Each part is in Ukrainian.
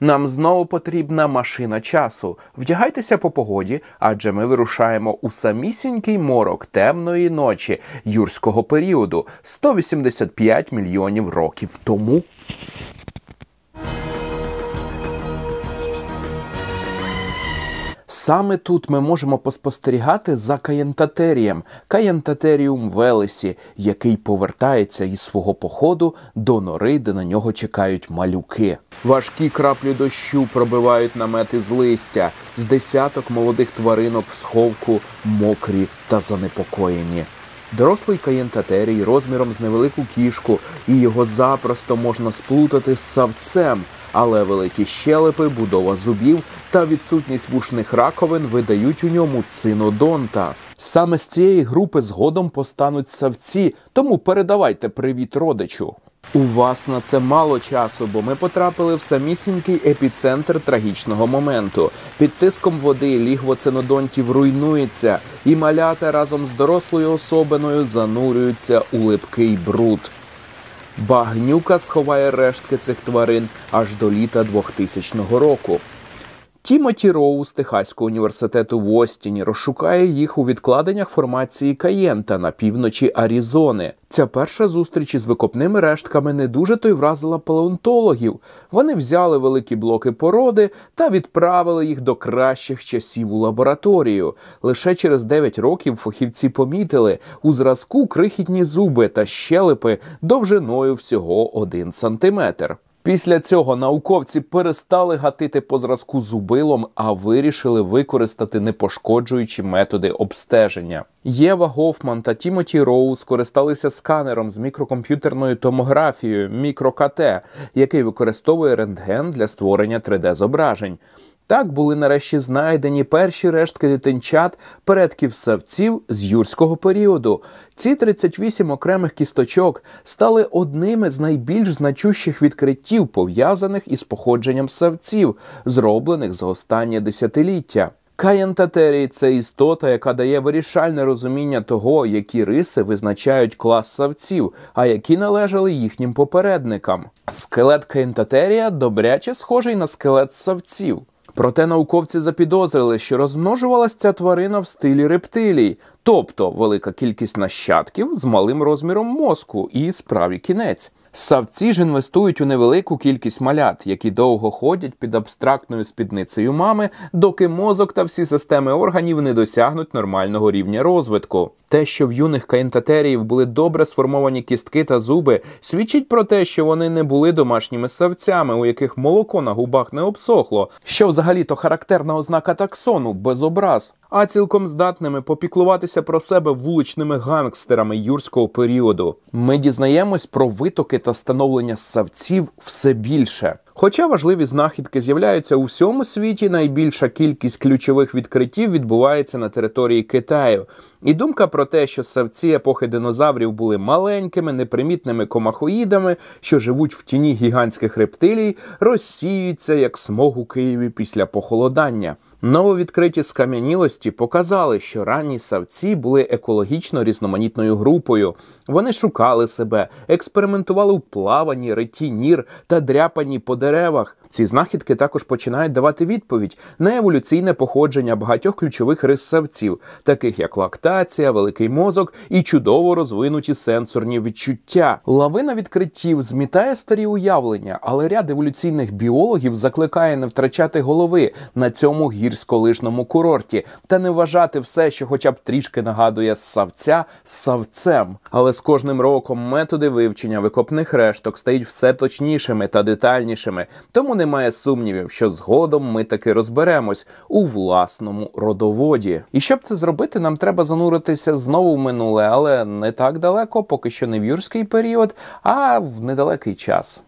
Нам знову потрібна машина часу. Вдягайтеся по погоді, адже ми вирушаємо у самісінький морок темної ночі юрського періоду 185 мільйонів років тому. Саме тут ми можемо поспостерігати за Каєнтатерієм, Каєнтатеріум Велесі, який повертається із свого походу до нори, де на нього чекають малюки. Важкі краплі дощу пробивають намети з листя, з десяток молодих тваринок в сховку мокрі та занепокоєні. Дорослий каєнтатерій розміром з невелику кішку, і його запросто можна сплутати з савцем але великі щелепи, будова зубів та відсутність вушних раковин видають у ньому цинодонта. Саме з цієї групи згодом постануть савці, тому передавайте привіт родичу. У вас на це мало часу, бо ми потрапили в самісінький епіцентр трагічного моменту. Під тиском води лігво цинодонтів руйнується, і малята разом з дорослою особиною занурюються у липкий бруд. Багнюка сховає рештки цих тварин аж до літа 2000 року. Тімоті Роу з Техаського університету в Остіні розшукає їх у відкладеннях формації Каєнта на півночі Арізони. Ця перша зустріч із викопними рештками не дуже то й вразила палеонтологів. Вони взяли великі блоки породи та відправили їх до кращих часів у лабораторію. Лише через 9 років фахівці помітили у зразку крихітні зуби та щелепи довжиною всього 1 сантиметр. Після цього науковці перестали гатити по зразку зубилом, а вирішили використати непошкоджуючі методи обстеження. Єва Гофман та Тімоті Роу скористалися сканером з мікрокомп'ютерною томографією мікрокате, який використовує рентген для створення 3D-зображень. Так були нарешті знайдені перші рештки дитинчат предків савців з юрського періоду. Ці 38 окремих кісточок стали одними з найбільш значущих відкриттів, пов'язаних із походженням савців, зроблених за останнє десятиліття. Каєн це істота, яка дає вирішальне розуміння того, які риси визначають клас савців, а які належали їхнім попередникам. Скелет Каєнтатерія добряче схожий на скелет савців. Проте науковці запідозрили, що розмножувалася ця тварина в стилі рептилій, Тобто велика кількість нащадків з малим розміром мозку і справі кінець. Савці ж інвестують у невелику кількість малят, які довго ходять під абстрактною спідницею мами, доки мозок та всі системи органів не досягнуть нормального рівня розвитку. Те, що в юних каїнтатеріїв були добре сформовані кістки та зуби, свідчить про те, що вони не були домашніми савцями, у яких молоко на губах не обсохло, що взагалі то характерна ознака таксону без образ а цілком здатними попіклуватися про себе вуличними гангстерами юрського періоду. Ми дізнаємось про витоки та становлення ссавців все більше. Хоча важливі знахідки з'являються у всьому світі, найбільша кількість ключових відкриттів відбувається на території Китаю. І думка про те, що савці епохи динозаврів були маленькими, непримітними комахоїдами, що живуть в тіні гігантських рептилій, розсіюється як смог у Києві після похолодання. Нововідкриті скам'янілості показали, що ранні савці були екологічно різноманітною групою. Вони шукали себе, експериментували в плаванні, риті нір та дряпанні по деревах. Ці знахідки також починають давати відповідь на еволюційне походження багатьох ключових рис савців, таких як лактація, великий мозок і чудово розвинуті сенсорні відчуття. Лавина відкриттів змітає старі уявлення, але ряд еволюційних біологів закликає не втрачати голови на цьому гірськолижному курорті та не вважати все, що, хоча б трішки нагадує савця, савцем. Але з кожним роком методи вивчення викопних решток стають все точнішими та детальнішими, тому не немає сумнівів, що згодом ми таки розберемось у власному родоводі. І щоб це зробити, нам треба зануритися знову в минуле, але не так далеко, поки що не в юрський період, а в недалекий час.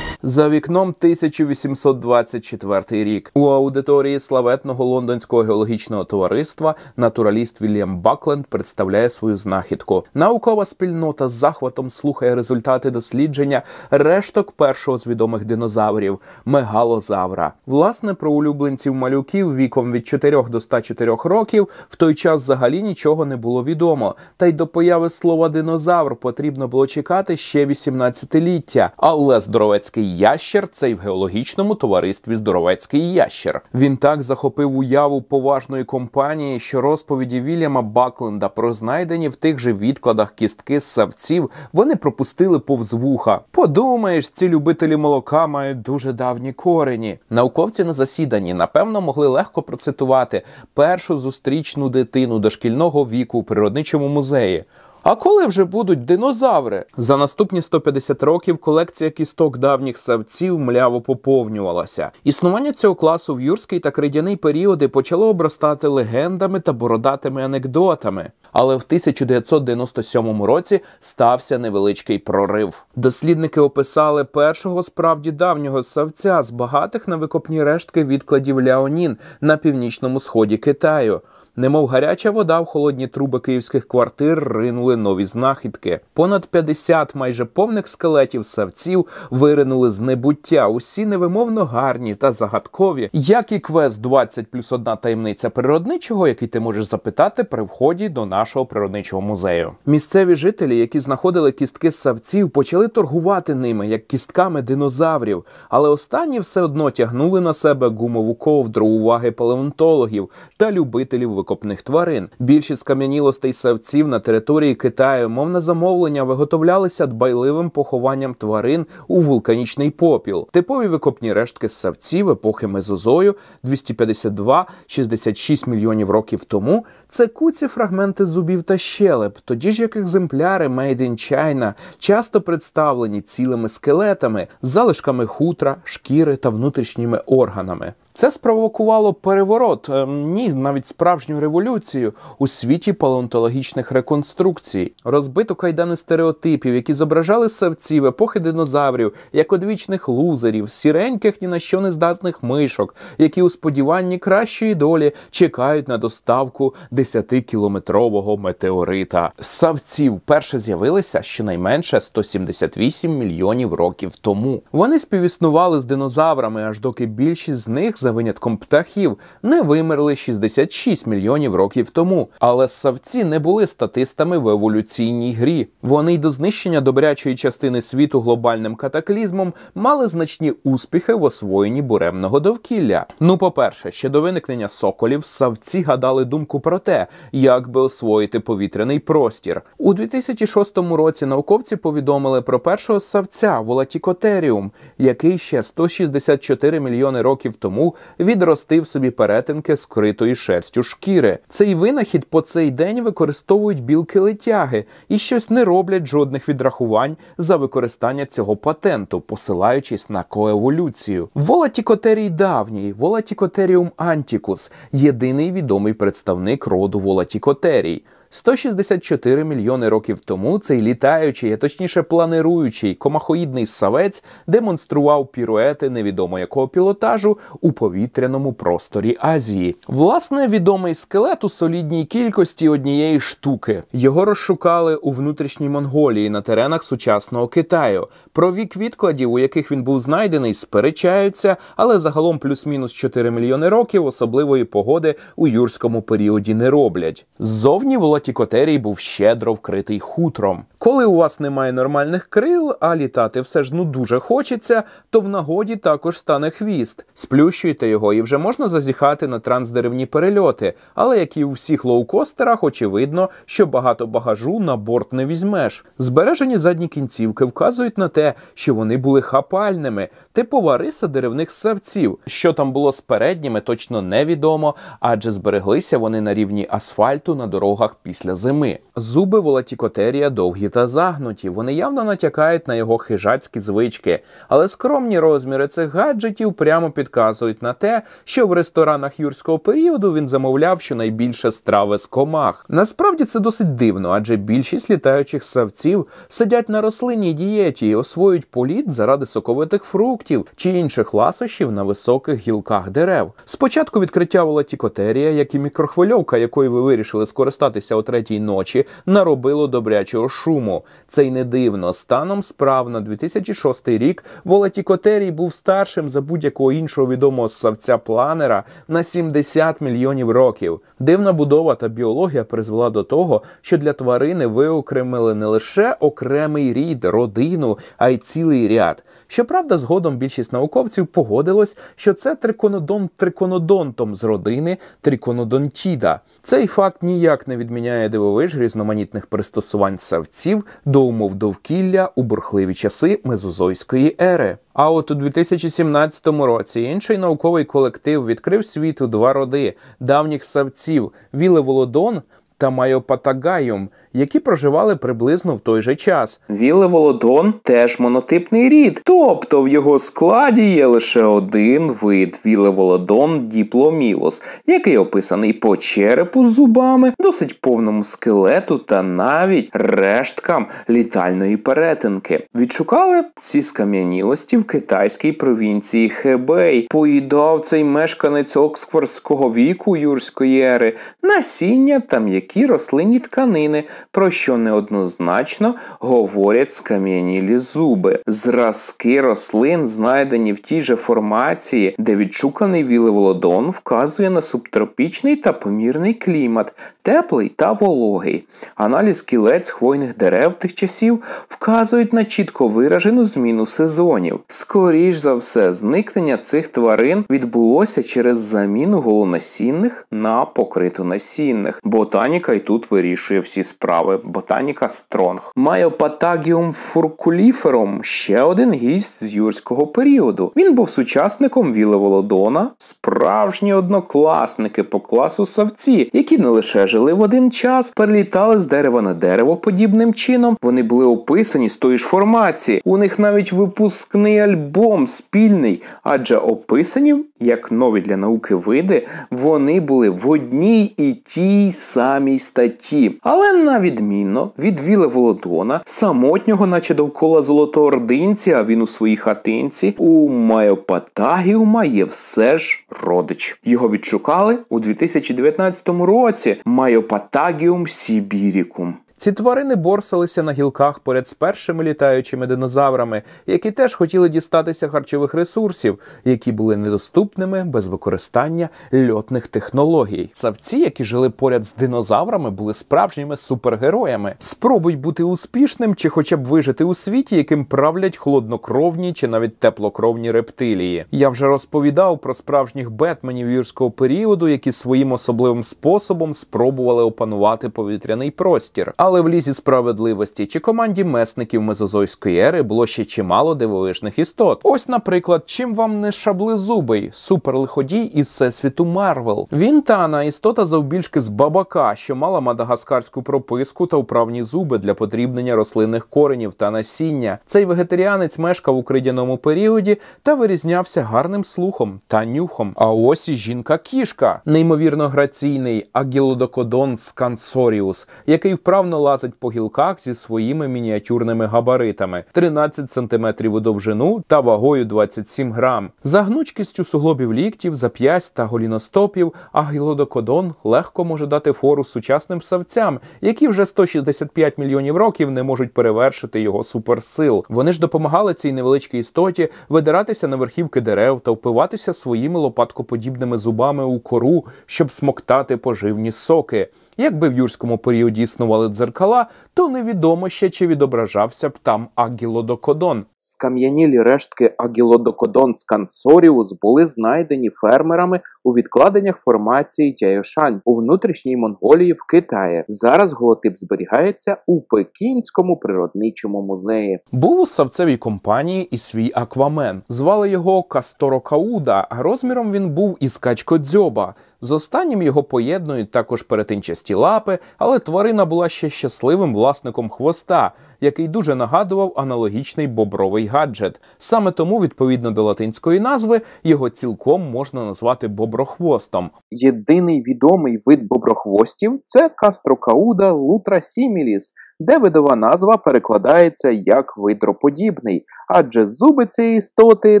за вікном 1824 рік. У аудиторії славетного лондонського геологічного товариства натураліст Вільям Бакленд представляє свою знахідку. Наукова спільнота з захватом слухає результати дослідження решток першого з відомих динозаврів мегалозавра. Власне, про улюбленців малюків віком від 4 до 104 років в той час взагалі нічого не було відомо. Та й до появи слова динозавр потрібно було чекати ще 18-ліття. Але здоровецький ящер це й в геологічному товаристві Здоровецький ящер. Він так захопив уяву поважної компанії, що розповіді Вільяма Бакленда про знайдені в тих же відкладах кістки з савців вони пропустили повз вуха. Подумаєш, ці любителі молока мають дуже давні корені. Науковці на засіданні напевно могли легко процитувати першу зустрічну дитину дошкільного віку у природничому музеї. А коли вже будуть динозаври? За наступні 150 років колекція кісток давніх савців мляво поповнювалася. Існування цього класу в юрський та кридяний періоди почало обростати легендами та бородатими анекдотами. Але в 1997 році стався невеличкий прорив. Дослідники описали першого справді давнього савця з багатих на викопні рештки відкладів Ляонін на північному сході Китаю. Немов гаряча вода в холодні труби київських квартир ринули нові знахідки. Понад 50 майже повних скелетів савців виринули з небуття. Усі невимовно гарні та загадкові, як і квест 20 плюс одна таємниця природничого, який ти можеш запитати при вході до нашого природничого музею. Місцеві жителі, які знаходили кістки савців, почали торгувати ними як кістками динозаврів, але останні все одно тягнули на себе гумову ковдру уваги палеонтологів та любителів викопних тварин. Більшість кам'янілостей савців на території Китаю, мов на замовлення, виготовлялися дбайливим похованням тварин у вулканічний попіл. Типові викопні рештки савців епохи Мезозою 252-66 мільйонів років тому. Це куці фрагменти зубів та щелеп, тоді ж як екземпляри Made in China часто представлені цілими скелетами, залишками хутра, шкіри та внутрішніми органами. Це спровокувало переворот, ем, ні, навіть справжню революцію у світі палеонтологічних реконструкцій, розбито кайдани стереотипів, які зображали савців, епохи динозаврів, як одвічних лузерів, сіреньких ні на що не здатних мишок, які у сподіванні кращої долі чекають на доставку 10-кілометрового метеорита. Савців перше з'явилися щонайменше 178 мільйонів років тому. Вони співіснували з динозаврами, аж доки більшість з них за винятком птахів, не вимерли 66 мільйонів років тому. Але савці не були статистами в еволюційній грі. Вони й до знищення добрячої частини світу глобальним катаклізмом мали значні успіхи в освоєнні буремного довкілля. Ну, по-перше, ще до виникнення соколів савці гадали думку про те, як би освоїти повітряний простір. У 2006 році науковці повідомили про першого савця Волатікотеріум, який ще 164 мільйони років тому відростив собі перетинки з шерстю шкіри. Цей винахід по цей день використовують білки летяги і щось не роблять жодних відрахувань за використання цього патенту, посилаючись на коеволюцію. Волатікотерій давній, Волатікотеріум антікус, єдиний відомий представник роду Волатікотерій. 164 мільйони років тому цей літаючий, а точніше планируючий комахоїдний савець демонстрував піруети невідомо якого пілотажу у повітряному просторі Азії. Власне, відомий скелет у солідній кількості однієї штуки. Його розшукали у внутрішній Монголії на теренах сучасного Китаю. Про вік відкладів, у яких він був знайдений, сперечаються, але загалом плюс-мінус 4 мільйони років особливої погоди у юрському періоді не роблять. Ззовні волоті тікотерій був щедро вкритий хутром. Коли у вас немає нормальних крил, а літати все ж ну дуже хочеться, то в нагоді також стане хвіст. Сплющуйте його і вже можна зазіхати на трансдеревні перельоти. Але як і у всіх лоукостерах, очевидно, що багато багажу на борт не візьмеш. Збережені задні кінцівки вказують на те, що вони були хапальними, типова риса деревних савців. Що там було з передніми, точно невідомо, адже збереглися вони на рівні асфальту на дорогах після після зими. Зуби волатікотерія довгі та загнуті. Вони явно натякають на його хижацькі звички, але скромні розміри цих гаджетів прямо підказують на те, що в ресторанах юрського періоду він замовляв щонайбільше страви з комах. Насправді це досить дивно, адже більшість літаючих савців сидять на рослинній дієті і освоюють політ заради соковитих фруктів чи інших ласощів на високих гілках дерев. Спочатку відкриття волатікотерія, як і мікрохвильовка, якою ви вирішили скористатися о третій ночі наробило добрячого шуму. Це й не дивно. Станом справ на 2006 рік Волатікотерій був старшим за будь-якого іншого відомого савця планера на 70 мільйонів років. Дивна будова та біологія призвела до того, що для тварини виокремили не лише окремий рід, родину, а й цілий ряд. Щоправда, згодом більшість науковців погодилось, що це триконодон триконодонтом з родини триконодонтіда. Цей факт ніяк не відміняє проміняє дивовиж різноманітних пристосувань савців до умов довкілля у бурхливі часи мезозойської ери. А от у 2017 році інший науковий колектив відкрив світу два роди давніх савців Віле Володон та Майопатагайум, які проживали приблизно в той же час. Вілеволодон теж монотипний рід, тобто в його складі є лише один вид вілеволодон діпломілос, який описаний по черепу з зубами, досить повному скелету та навіть решткам літальної перетинки. Відшукали ці скам'янілості в китайській провінції Хебей, поїдав цей мешканець оксфордського віку юрської ери, насіння там які які рослинні тканини, про що неоднозначно говорять скам'янілі зуби. Зразки рослин, знайдені в тій же формації, де відшуканий вілеволодон вказує на субтропічний та помірний клімат, теплий та вологий. Аналіз кілець хвойних дерев тих часів вказують на чітко виражену зміну сезонів. Скоріш за все, зникнення цих тварин відбулося через заміну голонасінних на покритонасінних. Ботані Ботаніка і тут вирішує всі справи. Ботаніка Стронг. Майопатагіум фуркуліфером ще один гість з юрського періоду. Він був сучасником Віле Володона, справжні однокласники по класу савці, які не лише жили в один час, перелітали з дерева на дерево подібним чином. Вони були описані з тої ж формації. У них навіть випускний альбом спільний, адже описані як нові для науки види, вони були в одній і тій самій самій статті, але на відмінно від Віле Володона, самотнього, наче довкола золотоординця, він у своїй хатинці, у Майопатагіума є все ж родич. Його відшукали у 2019 році. Майопатагіум Сібірікум. Ці тварини борсалися на гілках поряд з першими літаючими динозаврами, які теж хотіли дістатися харчових ресурсів, які були недоступними без використання льотних технологій. Савці, які жили поряд з динозаврами, були справжніми супергероями. Спробуй бути успішним чи хоча б вижити у світі, яким правлять холоднокровні чи навіть теплокровні рептилії. Я вже розповідав про справжніх бетменів юрського періоду, які своїм особливим способом спробували опанувати повітряний простір. Але але в лізі справедливості чи команді месників мезозойської ери було ще чимало дивовижних істот. Ось, наприклад, чим вам не шаблезубий суперлиходій із всесвіту Марвел. Він тана істота завбільшки з бабака, що мала мадагаскарську прописку та управні зуби для подрібнення рослинних коренів та насіння. Цей вегетаріанець мешкав у кридяному періоді та вирізнявся гарним слухом та нюхом. А ось і жінка-кішка, неймовірно граційний агілодокодон скансоріус, який вправно лазить по гілках зі своїми мініатюрними габаритами 13 см у довжину та вагою 27 грам. За гнучкістю суглобів ліктів, зап'ясть та голіностопів, агілодокодон легко може дати фору сучасним савцям, які вже 165 мільйонів років не можуть перевершити його суперсил. Вони ж допомагали цій невеличкій істоті видиратися на верхівки дерев та впиватися своїми лопаткоподібними зубами у кору, щоб смоктати поживні соки. Якби в юрському періоді існували дзеркала, то невідомо ще чи відображався б там агілодокодон. Скам'янілі рештки Агілодокодонт-Скансоріус були знайдені фермерами у відкладеннях формації Тяйошань у внутрішній Монголії в Китаї. Зараз голотип зберігається у Пекінському природничому музеї. Був у савцевій компанії і свій аквамен. Звали його Касторокауда, а розміром він був із качкодзьоба. З останнім його поєднують також перетинчасті лапи, але тварина була ще щасливим власником хвоста який дуже нагадував аналогічний бобровий гаджет. Саме тому, відповідно до латинської назви, його цілком можна назвати боброхвостом. Єдиний відомий вид боброхвостів це кастрокауда лутра сіміліс, де видова назва перекладається як видроподібний, адже зуби цієї істоти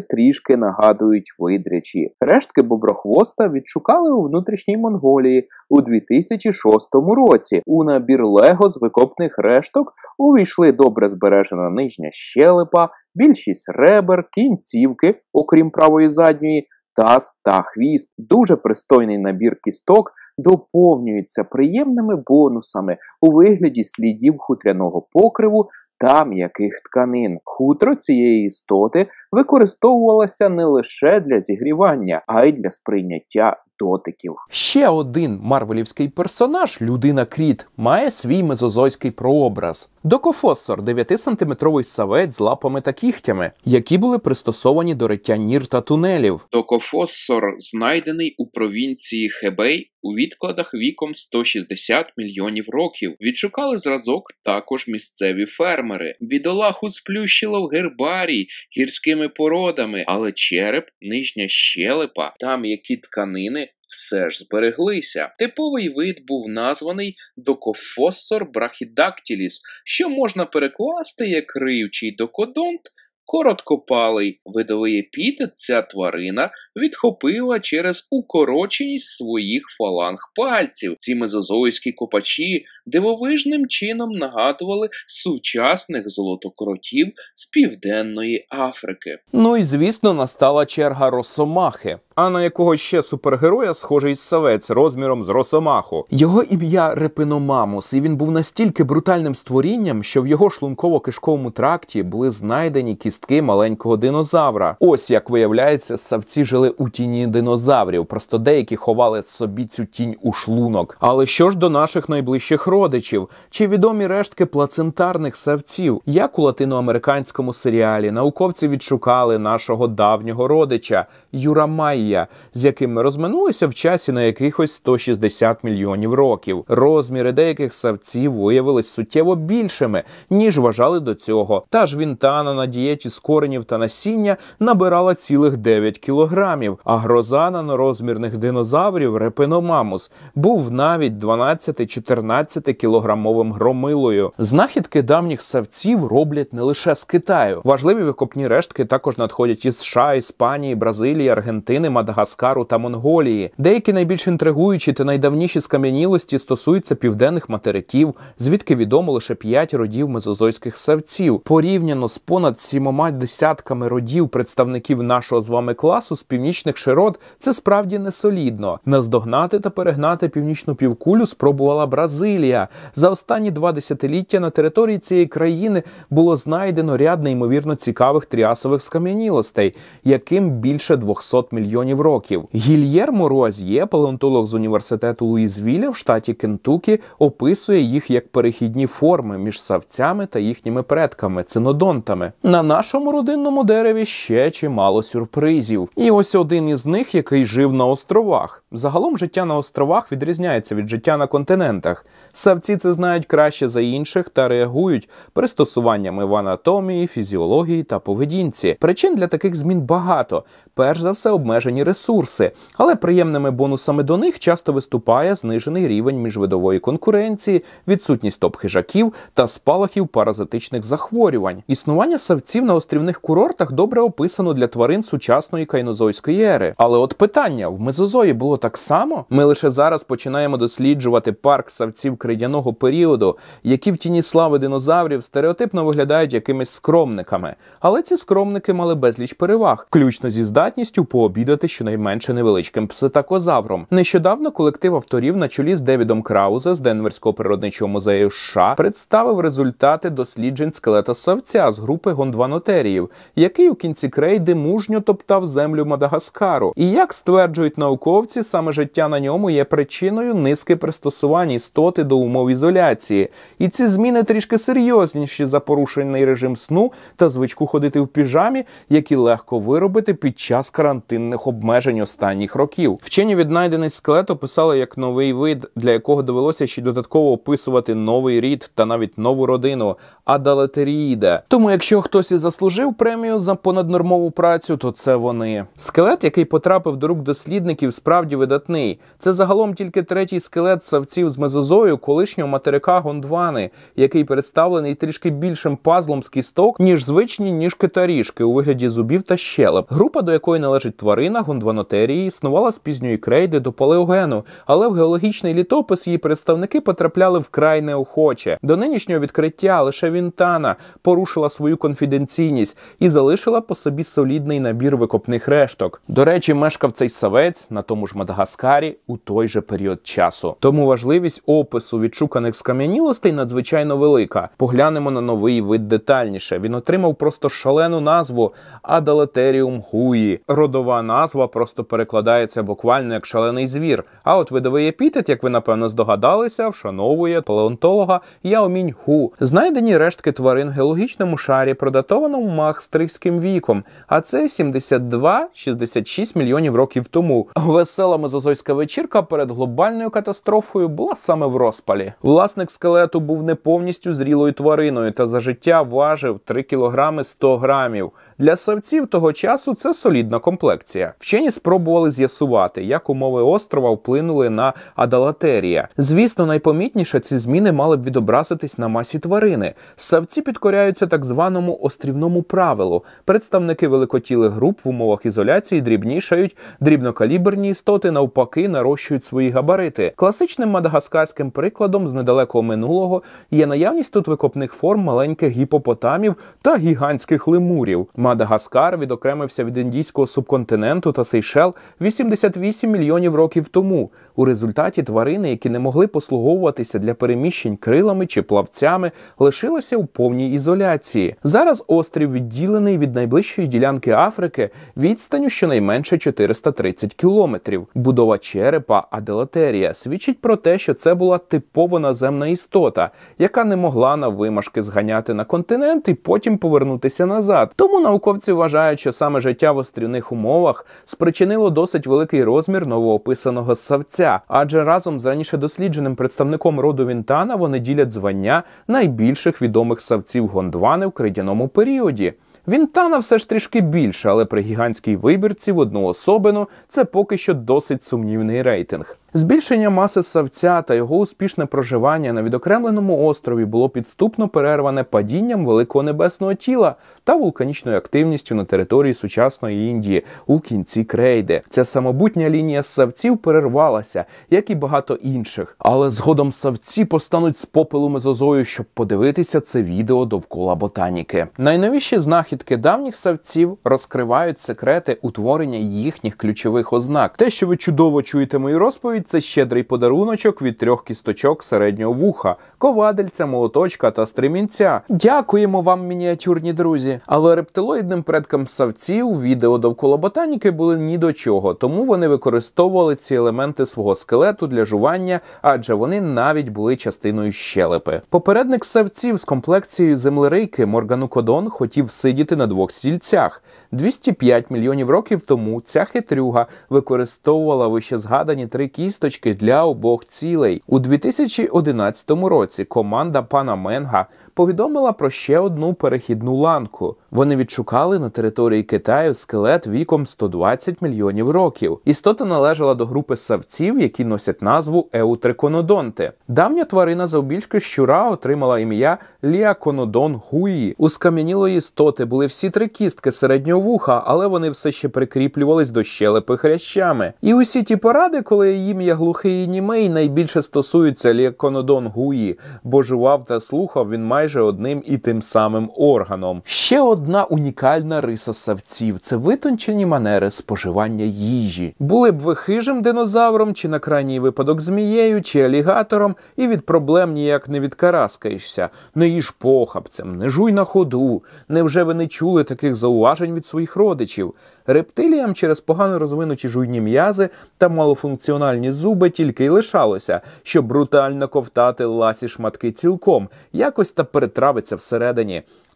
трішки нагадують видрячі. Рештки боброхвоста відшукали у внутрішній Монголії у 2006 році. У набір лего з викопних решток увійшли добре збережена нижня щелепа, більшість ребер, кінцівки, окрім правої задньої, таз та хвіст. Дуже пристойний набір кісток доповнюється приємними бонусами у вигляді слідів хутряного покриву. Та м'яких тканин. Хутро цієї істоти використовувалося не лише для зігрівання, а й для сприйняття дотиків. Ще один марвелівський персонаж, людина Кріт, має свій мезозойський прообраз. Докофосор 9-сантиметровий савець з лапами та кігтями, які були пристосовані до риття нір та тунелів. Докофосор знайдений у провінції Хебей у відкладах віком 160 мільйонів років. Відшукали зразок також місцеві фермери. Бідолаху сплющило в гербарії гірськими породами, але череп, нижня щелепа, там які тканини все ж збереглися. Типовий вид був названий докофоссор брахідактіліс, що можна перекласти як риючий докодонт. Короткопалий видовий епітет ця тварина відхопила через укороченість своїх фаланг пальців. Ці мезозойські копачі дивовижним чином нагадували сучасних золотокротів з південної Африки. Ну і звісно, настала черга росомахи а на якого ще супергероя схожий савець розміром з росомаху. Його ім'я Репиномамус, і він був настільки брутальним створінням, що в його шлунково-кишковому тракті були знайдені кістки маленького динозавра. Ось як виявляється, савці жили у тіні динозаврів, просто деякі ховали собі цю тінь у шлунок. Але що ж до наших найближчих родичів? Чи відомі рештки плацентарних савців? Як у латиноамериканському серіалі науковці відшукали нашого давнього родича Юрамай. Росія, з якими розминулися в часі на якихось 160 мільйонів років. Розміри деяких савців виявились суттєво більшими, ніж вважали до цього. Та ж вінтана на дієті з коренів та насіння набирала цілих 9 кілограмів, а гроза на розмірних динозаврів Репеномамус був навіть 12-14 кілограмовим громилою. Знахідки давніх савців роблять не лише з Китаю. Важливі викопні рештки також надходять із США, Іспанії, Бразилії, Аргентини. Мадагаскару та Монголії. Деякі найбільш інтригуючі та найдавніші скам'янілості стосуються південних материків, звідки відомо лише п'ять родів мезозойських савців, порівняно з понад сімома десятками родів представників нашого з вами класу з північних широт. Це справді не солідно. Наздогнати та перегнати північну півкулю спробувала Бразилія. За останні два десятиліття на території цієї країни було знайдено ряд неймовірно цікавих тріасових скам'янілостей, яким більше 200 мільйонів мільйонів років. Гільєрмо Руазьє, палеонтолог з університету Луїзвіля в штаті Кентукі, описує їх як перехідні форми між савцями та їхніми предками, цинодонтами. На нашому родинному дереві ще чимало сюрпризів. І ось один із них, який жив на островах. Загалом життя на островах відрізняється від життя на континентах. Савці це знають краще за інших та реагують пристосуваннями в анатомії, фізіології та поведінці. Причин для таких змін багато. Перш за все, обмеження обмежені ресурси, але приємними бонусами до них часто виступає знижений рівень міжвидової конкуренції, відсутність топ-хижаків та спалахів паразитичних захворювань. Існування савців на острівних курортах добре описано для тварин сучасної кайнозойської ери. Але от питання в мезозої було так само. Ми лише зараз починаємо досліджувати парк савців кридяного періоду, які в тіні слави динозаврів стереотипно виглядають якимись скромниками. Але ці скромники мали безліч переваг, включно зі здатністю пообідати бути щонайменше невеличким пситакозавром. Нещодавно колектив авторів на чолі з Девідом Краузе з Денверського природничого музею США представив результати досліджень скелета савця з групи гондванотеріїв, який у кінці крейди мужньо топтав землю Мадагаскару. І як стверджують науковці, саме життя на ньому є причиною низки пристосувань істоти до умов ізоляції. І ці зміни трішки серйозніші за порушений режим сну та звичку ходити в піжамі, які легко виробити під час карантинних обмежень обмежень останніх років. Вчені віднайдений скелет описали як новий вид, для якого довелося ще додатково описувати новий рід та навіть нову родину адалетеріїда. Тому, якщо хтось і заслужив премію за понаднормову працю, то це вони. Скелет, який потрапив до рук дослідників, справді видатний. Це загалом тільки третій скелет савців з мезозою колишнього материка Гондвани, який представлений трішки більшим пазлом з кісток, ніж звичні ніжки та ріжки у вигляді зубів та щелеп. Група до якої належить тварина. Гондванотерії існувала з пізньої крейди до палеогену, але в геологічний літопис її представники потрапляли вкрай неохоче. До нинішнього відкриття лише Вінтана порушила свою конфіденційність і залишила по собі солідний набір викопних решток. До речі, мешкав цей савець на тому ж Мадагаскарі у той же період часу. Тому важливість опису відшуканих скам'янілостей надзвичайно велика. Поглянемо на новий вид детальніше. Він отримав просто шалену назву Адалетеріум Гуї, родова назва назва просто перекладається буквально як шалений звір. А от видовий епітет, як ви напевно здогадалися, вшановує палеонтолога Яомінь Гу. Знайдені рештки тварин в геологічному шарі, продатованому махстрихським віком. А це 72-66 мільйонів років тому. Весела мезозойська вечірка перед глобальною катастрофою була саме в розпалі. Власник скелету був не повністю зрілою твариною та за життя важив 3 кілограми 100 грамів. Для савців того часу це солідна комплекція. Вчені спробували з'ясувати, як умови острова вплинули на адалатерія. Звісно, найпомітніше ці зміни мали б відобразитись на масі тварини. Савці підкоряються так званому острівному правилу. Представники великотілих груп в умовах ізоляції дрібнішають, дрібнокаліберні істоти навпаки нарощують свої габарити. Класичним мадагаскарським прикладом з недалекого минулого є наявність тут викопних форм маленьких гіпопотамів та гігантських лемурів. Мадагаскар відокремився від індійського субконтиненту континенту та Сейшел 88 мільйонів років тому, у результаті тварини, які не могли послуговуватися для переміщень крилами чи плавцями, лишилися у повній ізоляції. Зараз острів відділений від найближчої ділянки Африки відстаню щонайменше 430 кілометрів. Будова черепа Аделатерія свідчить про те, що це була типова наземна істота, яка не могла на вимашки зганяти на континент і потім повернутися назад. Тому науковці вважають, що саме життя в острівних умовах спричинило досить великий розмір новоописаного савця, адже разом з раніше дослідженим представником роду Вінтана вони ділять звання найбільших відомих савців Гондвани в кридяному періоді. Вінтана все ж трішки більше, але при гігантській вибірці в одну особину це поки що досить сумнівний рейтинг. Збільшення маси савця та його успішне проживання на відокремленому острові було підступно перерване падінням великого небесного тіла та вулканічною активністю на території сучасної Індії у кінці крейди. Ця самобутня лінія савців перервалася, як і багато інших. Але згодом савці постануть з попелу мезозою, щоб подивитися це відео довкола ботаніки. Найновіші знахідки давніх савців розкривають секрети утворення їхніх ключових ознак. Те, що ви чудово чуєте мою розповідь це щедрий подаруночок від трьох кісточок середнього вуха, ковадельця, молоточка та стримінця. Дякуємо вам, мініатюрні друзі. Але рептилоїдним предкам савців відео довкола ботаніки були ні до чого, тому вони використовували ці елементи свого скелету для жування, адже вони навіть були частиною щелепи. Попередник савців з комплекцією землерийки Морганукодон хотів сидіти на двох стільцях. 205 мільйонів років тому ця хитрюга використовувала вище згадані три кісті кісточки для обох цілей. У 2011 році команда пана Менга повідомила про ще одну перехідну ланку. Вони відшукали на території Китаю скелет віком 120 мільйонів років. Істота належала до групи савців, які носять назву еутриконодонти. Давня тварина завбільшки щура отримала ім'я Ліаконодон Гуї. У скам'янілої істоти були всі три кістки середнього вуха, але вони все ще прикріплювались до щелепи хрящами. І усі ті поради, коли їм я глухий і німей, найбільше стосуються Ліаконодон Гуї, бо жував та слухав він майже майже одним і тим самим органом. Ще одна унікальна риса савців це витончені манери споживання їжі. Були б ви хижим динозавром, чи на крайній випадок змією, чи алігатором, і від проблем ніяк не відкараскаєшся. Не їж похабцем, не жуй на ходу. Невже ви не чули таких зауважень від своїх родичів? Рептиліям через погано розвинуті жуйні м'язи та малофункціональні зуби тільки й лишалося, щоб брутально ковтати ласі шматки цілком, якось та перетравиться всередині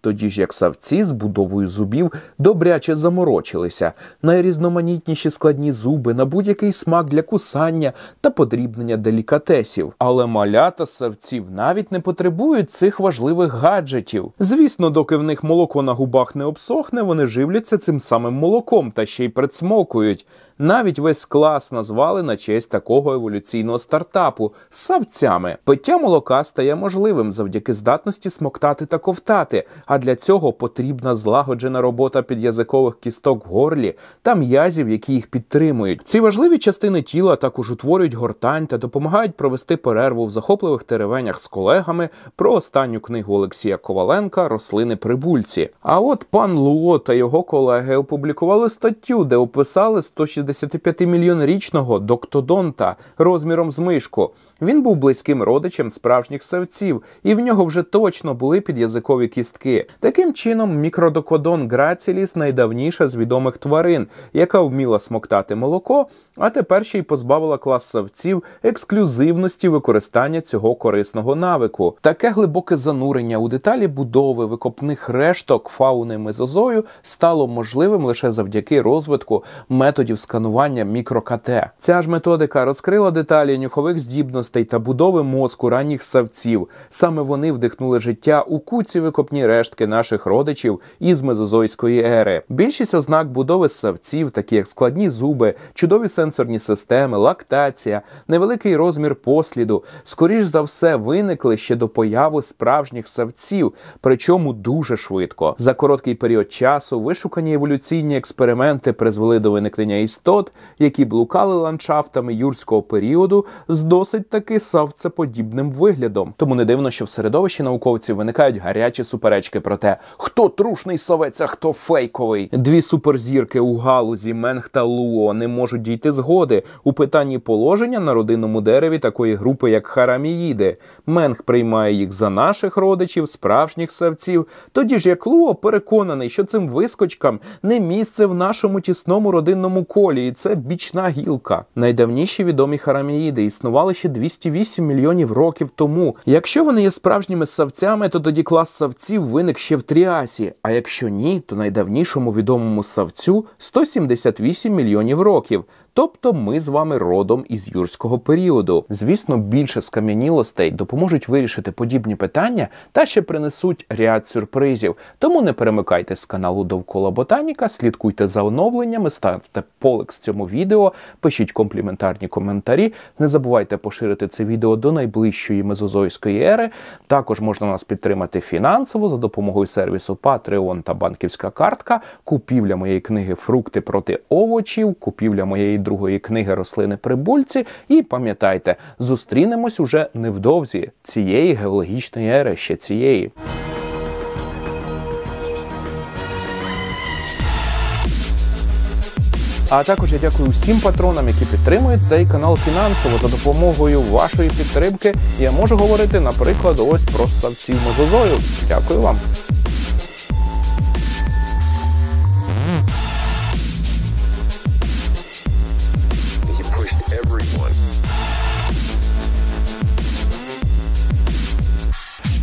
тоді ж як савці з будовою зубів добряче заморочилися, найрізноманітніші складні зуби на будь-який смак для кусання та подрібнення делікатесів. Але малята савців навіть не потребують цих важливих гаджетів. Звісно, доки в них молоко на губах не обсохне, вони живляться цим самим молоком та ще й прицмокують. Навіть весь клас назвали на честь такого еволюційного стартапу савцями. Пиття молока стає можливим завдяки здатності смоктати та ковтати а для цього потрібна злагоджена робота під'язикових кісток в горлі та м'язів, які їх підтримують. Ці важливі частини тіла також утворюють гортань та допомагають провести перерву в захопливих теревенях з колегами про останню книгу Олексія Коваленка Рослини прибульці. А от пан Луо та його колеги опублікували статтю, де описали 165 мільйонрічного доктодонта розміром з мишку. Він був близьким родичем справжніх савців, і в нього вже точно були під'язикові кістки. Таким чином, мікродокодон Граціліс найдавніша з відомих тварин, яка вміла смоктати молоко, а тепер ще й позбавила клас савців ексклюзивності використання цього корисного навику. Таке глибоке занурення у деталі будови викопних решток фауни мезозою стало можливим лише завдяки розвитку методів сканування мікро-КТ. Ця ж методика розкрила деталі нюхових здібностей та будови мозку ранніх савців. Саме вони вдихнули життя у куці викопні рештки рештки наших родичів із мезозойської ери. Більшість ознак будови ссавців, такі як складні зуби, чудові сенсорні системи, лактація, невеликий розмір посліду, скоріш за все виникли ще до появи справжніх савців, причому дуже швидко. За короткий період часу вишукані еволюційні експерименти призвели до виникнення істот, які блукали ландшафтами юрського періоду з досить таки савцеподібним виглядом. Тому не дивно, що в середовищі науковців виникають гарячі суперечки чутки про те, хто трушний совець, а хто фейковий. Дві суперзірки у галузі Менг та Луо не можуть дійти згоди у питанні положення на родинному дереві такої групи, як Хараміїди. Менг приймає їх за наших родичів, справжніх савців. Тоді ж як Луо переконаний, що цим вискочкам не місце в нашому тісному родинному колі, і це бічна гілка. Найдавніші відомі хараміїди існували ще 208 мільйонів років тому. Якщо вони є справжніми савцями, то тоді клас савців виник виник ще в Тріасі, а якщо ні, то найдавнішому відомому ссавцю 178 мільйонів років, Тобто ми з вами родом із юрського періоду. Звісно, більше скам'янілостей допоможуть вирішити подібні питання та ще принесуть ряд сюрпризів. Тому не перемикайте з каналу довкола Ботаніка, слідкуйте за оновленнями, ставте полекс цьому відео, пишіть компліментарні коментарі. Не забувайте поширити це відео до найближчої мезозойської ери. Також можна нас підтримати фінансово за допомогою сервісу Patreon та банківська картка, купівля моєї книги Фрукти проти овочів, купівля моєї другої книги рослини прибульці. І пам'ятайте, зустрінемось уже невдовзі цієї геологічної ери, ще цієї. А також я дякую всім патронам, які підтримують цей канал фінансово. За допомогою вашої підтримки я можу говорити, наприклад, ось про ссавців мозозою. Дякую вам.